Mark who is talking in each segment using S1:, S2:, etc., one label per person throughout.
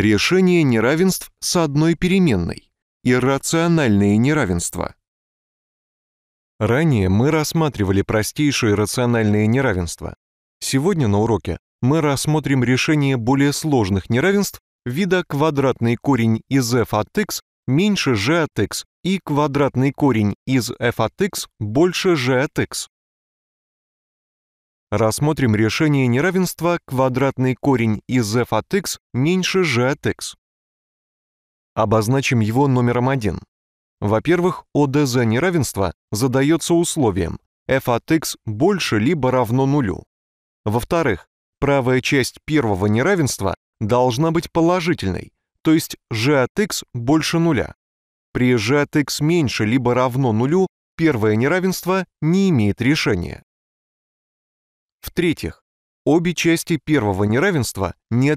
S1: решение неравенств с одной переменной, иррациональные неравенства. Ранее мы рассматривали простейшие рациональные неравенства. Сегодня на уроке мы рассмотрим решение более сложных неравенств вида квадратный корень из f от x меньше g от x и квадратный корень из f от x больше g от x. Рассмотрим решение неравенства квадратный корень из f от x меньше g от x. Обозначим его номером 1. Во-первых, ОДЗ неравенства задается условием f от x больше либо равно нулю. Во-вторых, правая часть первого неравенства должна быть положительной, то есть g от x больше нуля. При g от x меньше либо равно нулю первое неравенство не имеет решения. В-третьих, обе части первого неравенства не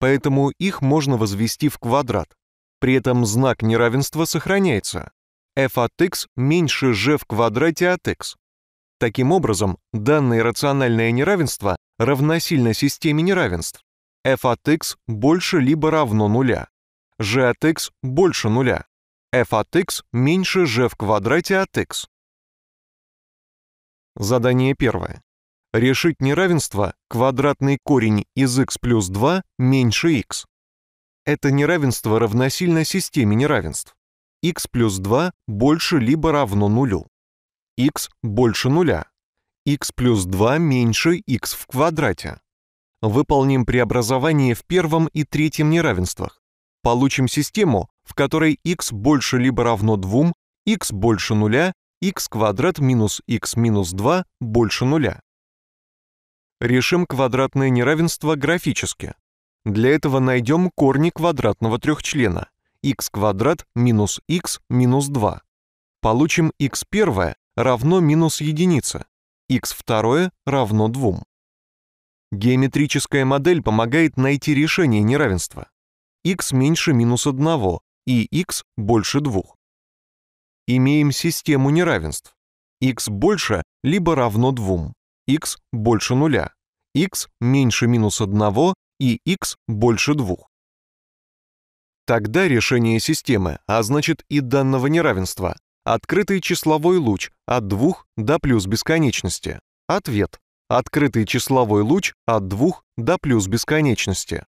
S1: поэтому их можно возвести в квадрат. При этом знак неравенства сохраняется. f от x меньше g в квадрате от x. Таким образом, данное рациональное неравенство равносильно системе неравенств. f от x больше либо равно нуля. g от x больше нуля. f от x меньше g в квадрате от x. Задание первое. Решить неравенство квадратный корень из x плюс 2 меньше x. Это неравенство равносильно системе неравенств. x плюс 2 больше либо равно нулю. x больше нуля. x плюс 2 меньше x в квадрате. Выполним преобразование в первом и третьем неравенствах. Получим систему, в которой x больше либо равно 2, x больше нуля, x квадрат минус x минус 2 больше нуля. Решим квадратное неравенство графически. Для этого найдем корни квадратного трехчлена x квадрат минус x минус 2. Получим x первое равно минус единице, x второе равно 2. Геометрическая модель помогает найти решение неравенства. x меньше минус 1 и x больше 2. Имеем систему неравенств. x больше либо равно 2 x больше нуля, x меньше минус 1 и x больше 2. Тогда решение системы, а значит и данного неравенства, открытый числовой луч от 2 до плюс бесконечности. Ответ. Открытый числовой луч от 2 до плюс бесконечности.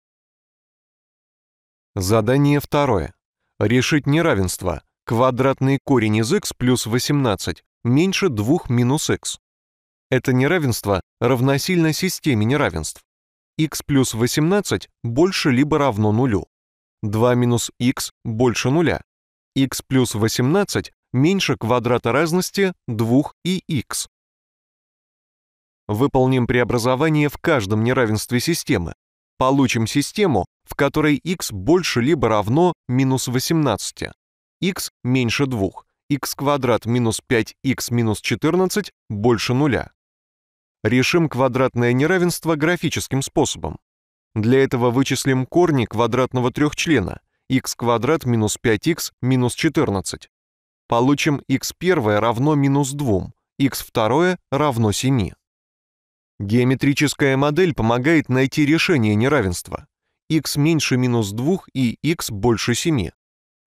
S1: Задание второе. Решить неравенство. Квадратный корень из x плюс 18 меньше 2 минус x. Это неравенство равносильно системе неравенств. x плюс 18 больше либо равно нулю. 2 минус x больше нуля. x плюс 18 меньше квадрата разности 2 и x. Выполним преобразование в каждом неравенстве системы. Получим систему, в которой x больше либо равно минус 18, x меньше 2, x квадрат минус 5x минус 14 больше нуля. Решим квадратное неравенство графическим способом. Для этого вычислим корни квадратного трехчлена x квадрат минус 5x минус 14. Получим x1 равно минус 2, x2 равно 7. Геометрическая модель помогает найти решение неравенства x меньше минус 2 и x больше 7.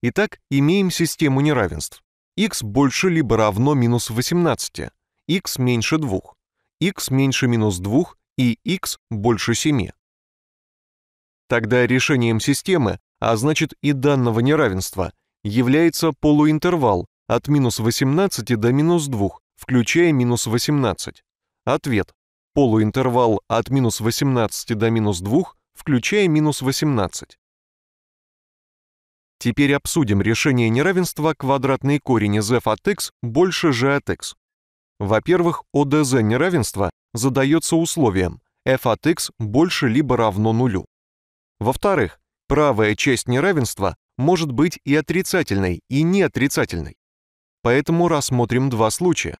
S1: Итак, имеем систему неравенств. x больше либо равно минус 18, x меньше 2 x меньше минус 2 и x больше 7. Тогда решением системы, а значит и данного неравенства, является полуинтервал от минус 18 до минус 2, включая минус 18. Ответ. Полуинтервал от минус 18 до минус 2, включая минус 18. Теперь обсудим решение неравенства квадратный корень из f от x больше g от x. Во-первых, ОДЗ неравенства задается условием f от x больше либо равно нулю. Во-вторых, правая часть неравенства может быть и отрицательной, и неотрицательной. Поэтому рассмотрим два случая.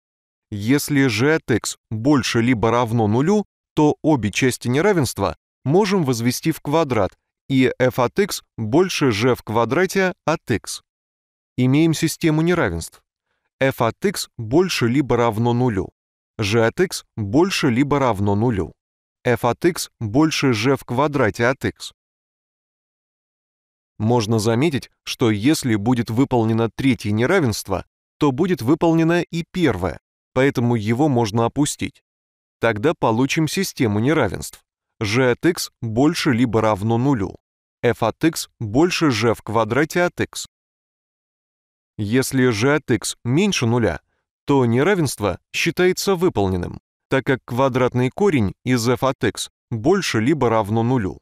S1: Если g от x больше либо равно нулю, то обе части неравенства можем возвести в квадрат, и f от x больше g в квадрате от x. Имеем систему неравенств f от x больше либо равно нулю, g от x больше либо равно нулю, f от x больше g в квадрате от x. Можно заметить, что если будет выполнено третье неравенство, то будет выполнено и первое, поэтому его можно опустить. Тогда получим систему неравенств. g от x больше либо равно нулю, f от x больше g в квадрате от x. Если же от x меньше нуля, то неравенство считается выполненным, так как квадратный корень из f от x больше либо равно нулю.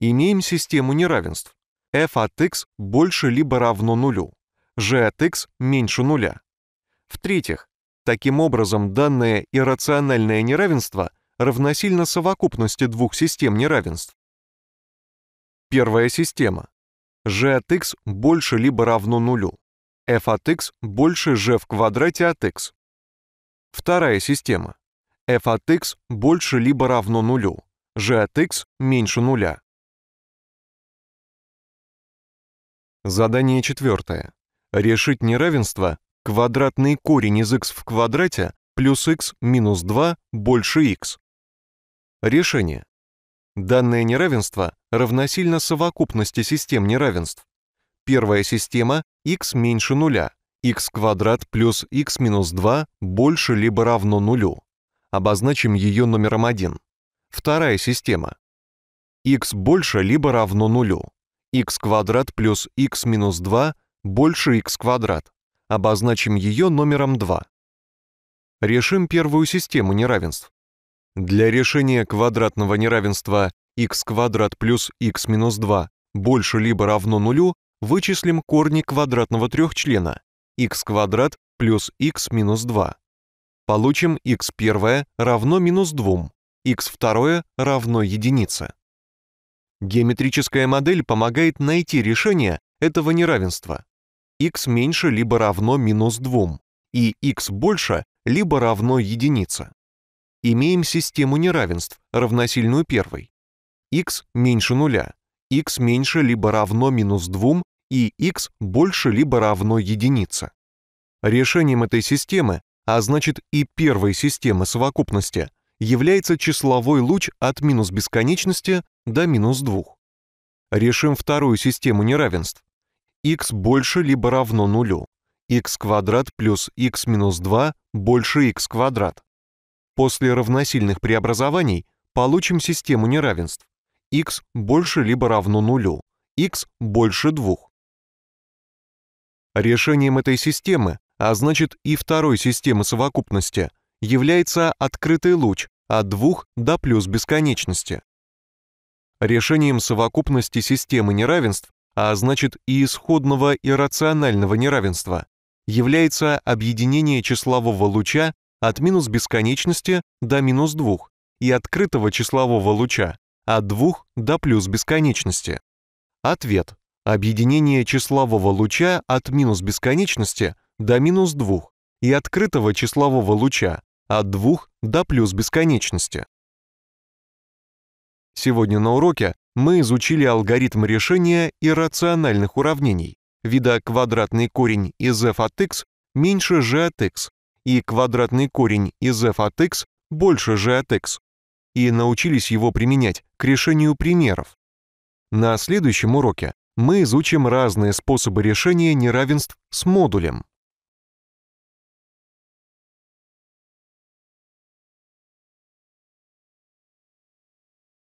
S1: Имеем систему неравенств. f от x больше либо равно нулю, g от x меньше нуля. В-третьих, таким образом данное иррациональное неравенство равносильно совокупности двух систем неравенств. Первая система. g от x больше либо равно нулю f от x больше g в квадрате от x. Вторая система. f от x больше либо равно нулю, g от x меньше нуля. Задание четвертое. Решить неравенство квадратный корень из x в квадрате плюс x минус 2 больше x. Решение. Данное неравенство равносильно совокупности систем неравенств первая система x меньше нуля, x квадрат плюс x минус 2 больше либо равно нулю. Обозначим ее номером 1. Вторая система. x больше либо равно нулю. x квадрат плюс x минус 2 больше x квадрат. Обозначим ее номером 2. Решим первую систему неравенств. Для решения квадратного неравенства x квадрат плюс x минус 2 больше либо равно нулю вычислим корни квадратного трехчлена x квадрат плюс x минус 2. Получим x первое равно минус 2, x второе равно единице. Геометрическая модель помогает найти решение этого неравенства. x меньше либо равно минус 2 и x больше либо равно единице. Имеем систему неравенств, равносильную первой. x меньше нуля, x меньше либо равно минус 2 и x больше либо равно единице. Решением этой системы, а значит и первой системы совокупности, является числовой луч от минус бесконечности до минус 2. Решим вторую систему неравенств. x больше либо равно нулю. x квадрат плюс x минус 2 больше x квадрат. После равносильных преобразований получим систему неравенств x больше либо равно нулю, x больше 2. Решением этой системы, а значит и второй системы совокупности, является открытый луч от 2 до плюс бесконечности. Решением совокупности системы неравенств, а значит и исходного иррационального неравенства, является объединение числового луча от минус бесконечности до минус 2 и открытого числового луча от 2 до плюс бесконечности. Ответ. Объединение числового луча от минус бесконечности до минус 2 и открытого числового луча от 2 до плюс бесконечности. Сегодня на уроке мы изучили алгоритм решения иррациональных уравнений, вида квадратный корень из f от x меньше g от x и квадратный корень из f от x больше g от x и научились его применять к решению примеров. На следующем уроке мы изучим разные способы решения неравенств с модулем.